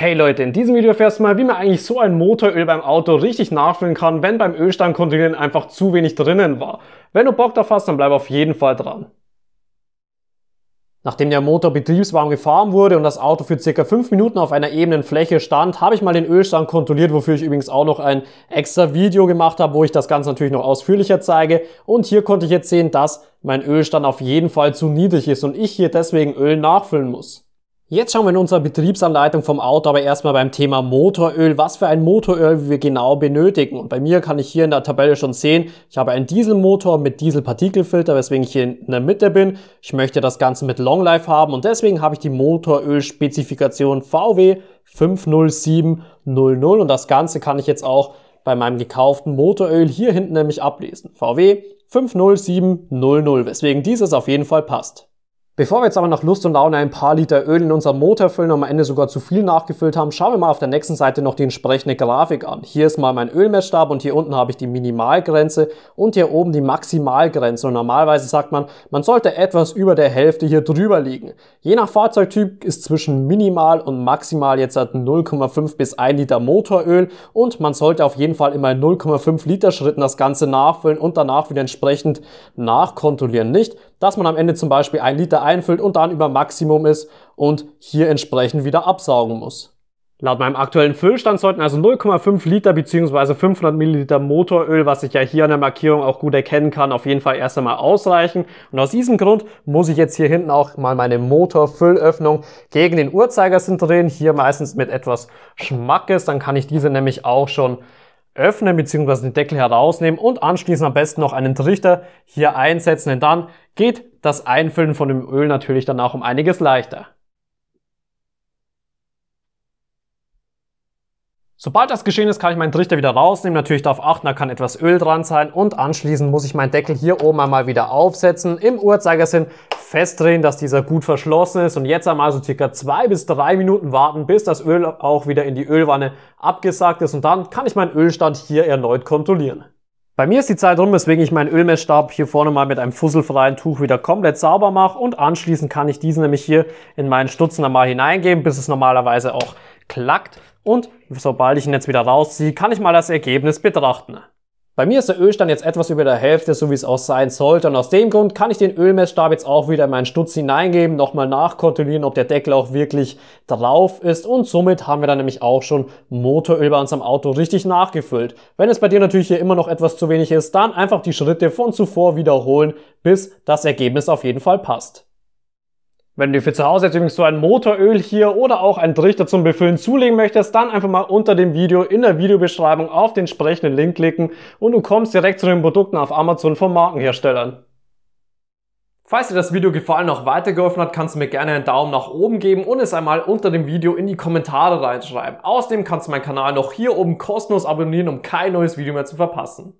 Hey Leute, in diesem Video erfährst du mal, wie man eigentlich so ein Motoröl beim Auto richtig nachfüllen kann, wenn beim Ölstand kontrollieren einfach zu wenig drinnen war. Wenn du Bock drauf hast, dann bleib auf jeden Fall dran. Nachdem der Motor betriebswarm gefahren wurde und das Auto für circa 5 Minuten auf einer ebenen Fläche stand, habe ich mal den Ölstand kontrolliert, wofür ich übrigens auch noch ein extra Video gemacht habe, wo ich das Ganze natürlich noch ausführlicher zeige. Und hier konnte ich jetzt sehen, dass mein Ölstand auf jeden Fall zu niedrig ist und ich hier deswegen Öl nachfüllen muss. Jetzt schauen wir in unserer Betriebsanleitung vom Auto aber erstmal beim Thema Motoröl, was für ein Motoröl wir genau benötigen. Und bei mir kann ich hier in der Tabelle schon sehen, ich habe einen Dieselmotor mit Dieselpartikelfilter, weswegen ich hier in der Mitte bin. Ich möchte das Ganze mit Longlife haben und deswegen habe ich die Motorölspezifikation VW 50700 und das Ganze kann ich jetzt auch bei meinem gekauften Motoröl hier hinten nämlich ablesen. VW 50700, weswegen dieses auf jeden Fall passt. Bevor wir jetzt aber nach Lust und Laune ein paar Liter Öl in unserem Motor füllen und am Ende sogar zu viel nachgefüllt haben, schauen wir mal auf der nächsten Seite noch die entsprechende Grafik an. Hier ist mal mein Ölmessstab und hier unten habe ich die Minimalgrenze und hier oben die Maximalgrenze. Und normalerweise sagt man, man sollte etwas über der Hälfte hier drüber liegen. Je nach Fahrzeugtyp ist zwischen minimal und maximal jetzt 0,5 bis 1 Liter Motoröl und man sollte auf jeden Fall immer in 0,5 Liter Schritten das Ganze nachfüllen und danach wieder entsprechend nachkontrollieren. Nicht, dass man am Ende zum Beispiel ein Liter einfüllt und dann über Maximum ist und hier entsprechend wieder absaugen muss. Laut meinem aktuellen Füllstand sollten also 0,5 Liter bzw. 500 Milliliter Motoröl, was ich ja hier an der Markierung auch gut erkennen kann, auf jeden Fall erst einmal ausreichen. Und aus diesem Grund muss ich jetzt hier hinten auch mal meine Motorfüllöffnung gegen den Uhrzeigersinn drehen, hier meistens mit etwas Schmackes, dann kann ich diese nämlich auch schon öffnen bzw. den Deckel herausnehmen und anschließend am besten noch einen Trichter hier einsetzen, denn dann geht das Einfüllen von dem Öl natürlich dann auch um einiges leichter. Sobald das geschehen ist, kann ich meinen Trichter wieder rausnehmen. Natürlich darauf achten, da kann etwas Öl dran sein. Und anschließend muss ich meinen Deckel hier oben einmal wieder aufsetzen. Im Uhrzeigersinn festdrehen, dass dieser gut verschlossen ist und jetzt einmal so circa zwei bis drei Minuten warten, bis das Öl auch wieder in die Ölwanne abgesackt ist und dann kann ich meinen Ölstand hier erneut kontrollieren. Bei mir ist die Zeit rum, weswegen ich meinen Ölmessstab hier vorne mal mit einem fusselfreien Tuch wieder komplett sauber mache und anschließend kann ich diesen nämlich hier in meinen Stutzen einmal hineingeben, bis es normalerweise auch klackt und sobald ich ihn jetzt wieder rausziehe, kann ich mal das Ergebnis betrachten. Bei mir ist der Ölstand jetzt etwas über der Hälfte, so wie es auch sein sollte. Und aus dem Grund kann ich den Ölmessstab jetzt auch wieder in meinen Stutz hineingeben, nochmal nachkontrollieren, ob der Deckel auch wirklich drauf ist. Und somit haben wir dann nämlich auch schon Motoröl bei unserem Auto richtig nachgefüllt. Wenn es bei dir natürlich hier immer noch etwas zu wenig ist, dann einfach die Schritte von zuvor wiederholen, bis das Ergebnis auf jeden Fall passt. Wenn du für zu Hause jetzt übrigens so ein Motoröl hier oder auch einen Trichter zum Befüllen zulegen möchtest, dann einfach mal unter dem Video in der Videobeschreibung auf den entsprechenden Link klicken und du kommst direkt zu den Produkten auf Amazon von Markenherstellern. Falls dir das Video gefallen und auch weitergeholfen hat, kannst du mir gerne einen Daumen nach oben geben und es einmal unter dem Video in die Kommentare reinschreiben. Außerdem kannst du meinen Kanal noch hier oben kostenlos abonnieren, um kein neues Video mehr zu verpassen.